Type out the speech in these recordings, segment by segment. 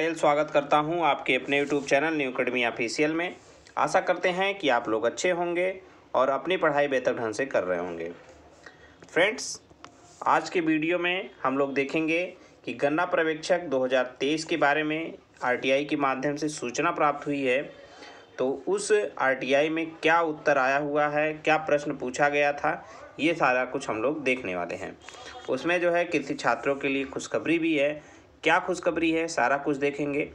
पटेल स्वागत करता हूं आपके अपने YouTube channel new academy official में आशा करते हैं कि आप लोग अच्छे होंगे और अपनी पढ़ाई बेहतर ढंग से कर रहे होंगे फ्रेंड्स आज के वीडियो में हम लोग देखेंगे कि गन्ना पर्यवेक्षक 2023 के बारे में आरटीआई के माध्यम से सूचना प्राप्त हुई है तो उस आर में क्या उत्तर आया हुआ है क्या प्रश्न पूछा गया था ये सारा कुछ हम लोग देखने वाले हैं उसमें जो है किसी छात्रों के लिए खुशखबरी भी है क्या खुशखबरी है सारा कुछ देखेंगे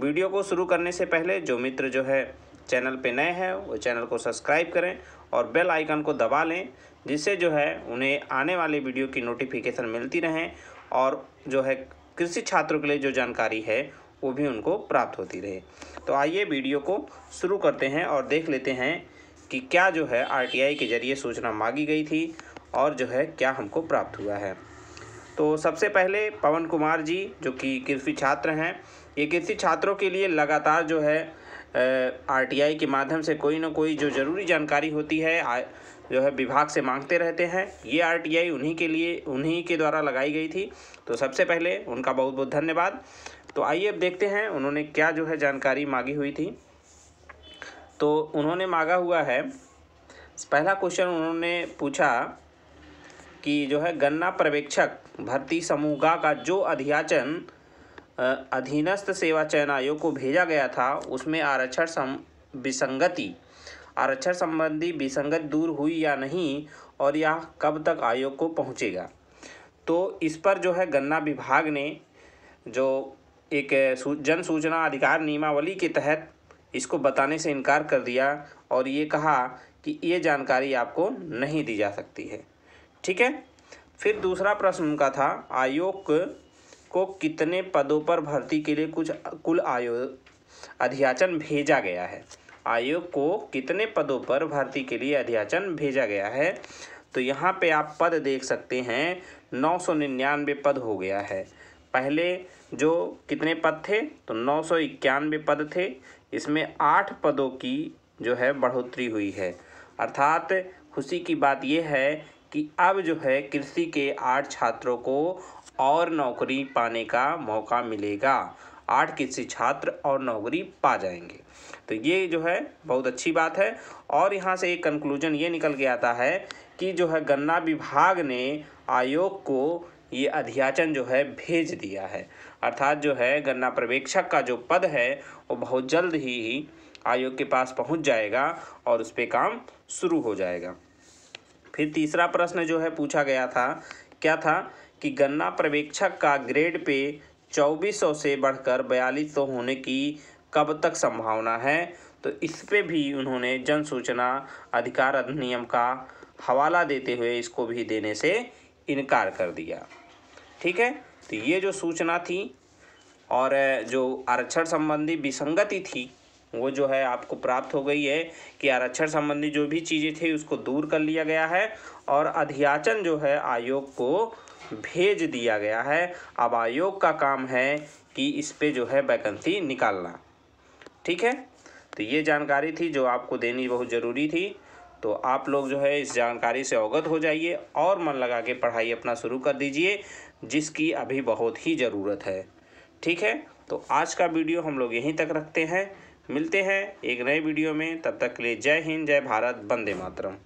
वीडियो को शुरू करने से पहले जो मित्र जो है चैनल पे नए हैं वो चैनल को सब्सक्राइब करें और बेल आइकन को दबा लें जिससे जो है उन्हें आने वाले वीडियो की नोटिफिकेशन मिलती रहें और जो है कृषि छात्रों के लिए जो जानकारी है वो भी उनको प्राप्त होती रहे तो आइए वीडियो को शुरू करते हैं और देख लेते हैं कि क्या जो है आरटीआई के ज़रिए सूचना मांगी गई थी और जो है क्या हमको प्राप्त हुआ है तो सबसे पहले पवन कुमार जी जो कि कृषि छात्र हैं ये कृषि छात्रों के लिए लगातार जो है आरटीआई के माध्यम से कोई ना कोई जो ज़रूरी जानकारी होती है जो है विभाग से मांगते रहते हैं ये आरटीआई उन्हीं के लिए उन्हीं के द्वारा लगाई गई थी तो सबसे पहले उनका बहुत बहुत धन्यवाद तो आइए अब देखते हैं उन्होंने क्या जो है जानकारी मांगी हुई थी तो उन्होंने मांगा हुआ है पहला क्वेश्चन उन्होंने पूछा कि जो है गन्ना पर्यवेक्षक भर्ती समूह का जो अध्याचन अधीनस्थ सेवा चयन आयोग को भेजा गया था उसमें आरक्षण सम विसंगति आरक्षण संबंधी विसंगत दूर हुई या नहीं और यह कब तक आयोग को पहुंचेगा तो इस पर जो है गन्ना विभाग ने जो एक जन सूचना अधिकार नियमावली के तहत इसको बताने से इनकार कर दिया और ये कहा कि ये जानकारी आपको नहीं दी जा सकती है ठीक है फिर दूसरा प्रश्न उनका था आयोग को कितने पदों पर भर्ती के लिए कुछ कुल आयो अध्याचन भेजा गया है आयोग को कितने पदों पर भर्ती के लिए अध्याचन भेजा गया है तो यहाँ पे आप पद देख सकते हैं नौ सौ निन्यानवे पद हो गया है पहले जो कितने पद थे तो नौ सौ इक्यानवे पद थे इसमें आठ पदों की जो है बढ़ोतरी हुई है अर्थात खुशी की बात यह है कि अब जो है कृषि के आठ छात्रों को और नौकरी पाने का मौका मिलेगा आठ कृषि छात्र और नौकरी पा जाएंगे तो ये जो है बहुत अच्छी बात है और यहाँ से एक कंक्लूजन ये निकल के आता है कि जो है गन्ना विभाग ने आयोग को ये अध्याचन जो है भेज दिया है अर्थात जो है गन्ना पर्यवेक्षक का जो पद है वो बहुत जल्द ही आयोग के पास पहुंच जाएगा और उस पर काम शुरू हो जाएगा फिर तीसरा प्रश्न जो है पूछा गया था क्या था कि गन्ना पर्यवेक्षक का ग्रेड पे 2400 से बढ़कर बयालीस सौ होने की कब तक संभावना है तो इस पे भी उन्होंने जन सूचना अधिकार अधिनियम का हवाला देते हुए इसको भी देने से इनकार कर दिया ठीक है तो ये जो सूचना थी और जो आरक्षण संबंधी विसंगति थी वो जो है आपको प्राप्त हो गई है कि आरक्षण संबंधी जो भी चीज़ें थी उसको दूर कर लिया गया है और अध्याचन जो है आयोग को भेज दिया गया है अब आयोग का काम है कि इस पर जो है वैकेंसी निकालना ठीक है तो ये जानकारी थी जो आपको देनी बहुत ज़रूरी थी तो आप लोग जो है इस जानकारी से अवगत हो जाइए और मन लगा के पढ़ाई अपना शुरू कर दीजिए जिसकी अभी बहुत ही ज़रूरत है ठीक है तो आज का वीडियो हम लोग यहीं तक रखते हैं मिलते हैं एक नए वीडियो में तब तक के लिए जय हिंद जय भारत वंदे मातरम